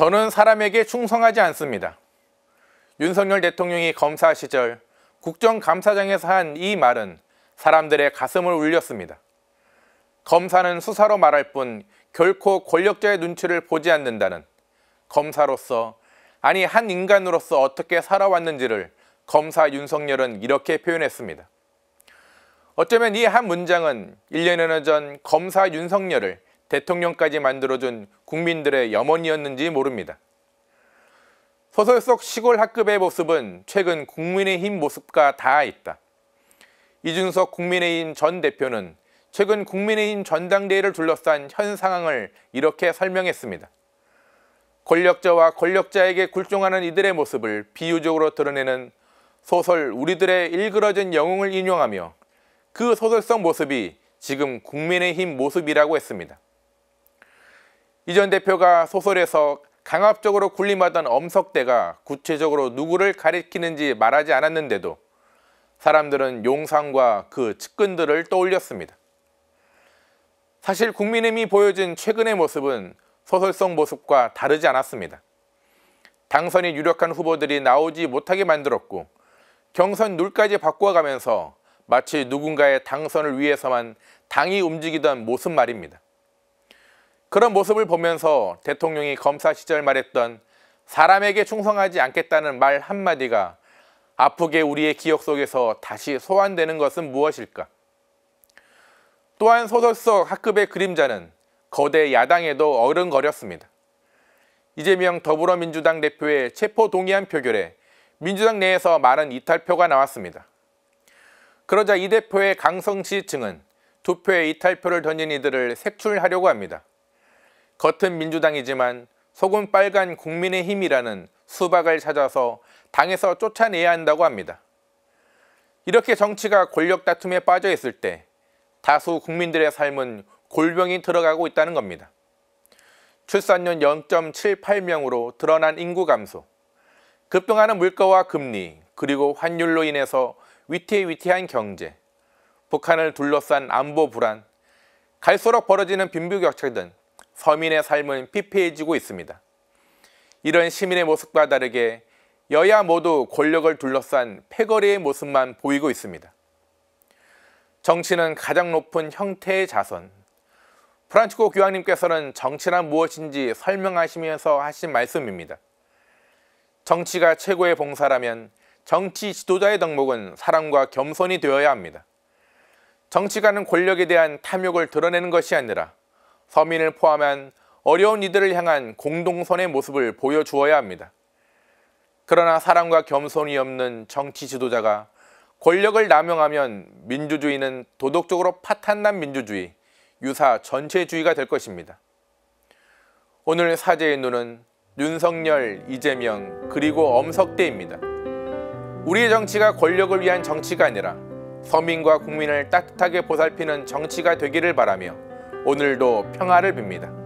저는 사람에게 충성하지 않습니다. 윤석열 대통령이 검사 시절 국정감사장에서 한 이 말은 사람들의 가슴을 울렸습니다. 검사는 수사로 말할 뿐 결코 권력자의 눈치를 보지 않는다는 검사로서 아니 한 인간으로서 어떻게 살아왔는지를 검사 윤석열은 이렇게 표현했습니다. 어쩌면 이 한 문장은 1년여 전 검사 윤석열을 대통령까지 만들어준 국민들의 염원이었는지 모릅니다. 소설 속 시골 학급의 모습은 최근 국민의힘 모습과 닿아 있다. 이준석 국민의힘 전 대표는 최근 국민의힘 전당대회를 둘러싼 현 상황을 이렇게 설명했습니다. 권력자와 권력자에게 굴종하는 이들의 모습을 비유적으로 드러내는 소설 우리들의 일그러진 영웅을 인용하며 그 소설 속 모습이 지금 국민의힘 모습이라고 했습니다. 이전 대표가 소설에서 강압적으로 군림하던 엄석대가 구체적으로 누구를 가리키는지 말하지 않았는데도 사람들은 용산과 그 측근들을 떠올렸습니다. 사실 국민의힘이 보여준 최근의 모습은 소설성 모습과 다르지 않았습니다. 당선이 유력한 후보들이 나오지 못하게 만들었고 경선 룰까지 바꿔가면서 마치 누군가의 당선을 위해서만 당이 움직이던 모습 말입니다. 그런 모습을 보면서 대통령이 검사 시절 말했던 사람에게 충성하지 않겠다는 말 한마디가 아프게 우리의 기억 속에서 다시 소환되는 것은 무엇일까? 또한 소설 속 학급의 그림자는 거대 야당에도 어른거렸습니다. 이재명 더불어민주당 대표의 체포 동의안 표결에 민주당 내에서 많은 이탈표가 나왔습니다. 그러자 이 대표의 강성지지층은 투표에 이탈표를 던진 이들을 색출하려고 합니다. 겉은 민주당이지만 속은 빨간 국민의힘이라는 수박을 찾아서 당에서 쫓아내야 한다고 합니다. 이렇게 정치가 권력 다툼에 빠져 있을 때 다수 국민들의 삶은 골병이 들어가고 있다는 겁니다. 출산년 0.78명으로 드러난 인구 감소, 급등하는 물가와 금리, 그리고 환율로 인해서 위태위태한 경제, 북한을 둘러싼 안보 불안, 갈수록 벌어지는 빈부격차 등 서민의 삶은 피폐해지고 있습니다. 이런 시민의 모습과 다르게 여야 모두 권력을 둘러싼 패거리의 모습만 보이고 있습니다. 정치는 가장 높은 형태의 자선. 프란치코 교황님께서는 정치란 무엇인지 설명하시면서 하신 말씀입니다. 정치가 최고의 봉사라면 정치 지도자의 덕목은 사랑과 겸손이 되어야 합니다. 정치가는 권력에 대한 탐욕을 드러내는 것이 아니라 서민을 포함한 어려운 이들을 향한 공동선의 모습을 보여주어야 합니다. 그러나 사랑과 겸손이 없는 정치 지도자가 권력을 남용하면 민주주의는 도덕적으로 파탄난 민주주의, 유사 전체주의가 될 것입니다. 오늘 사제의 눈은 윤석열, 이재명, 그리고 엄석대입니다. 우리의 정치가 권력을 위한 정치가 아니라 서민과 국민을 따뜻하게 보살피는 정치가 되기를 바라며 오늘도 평화를 빕니다.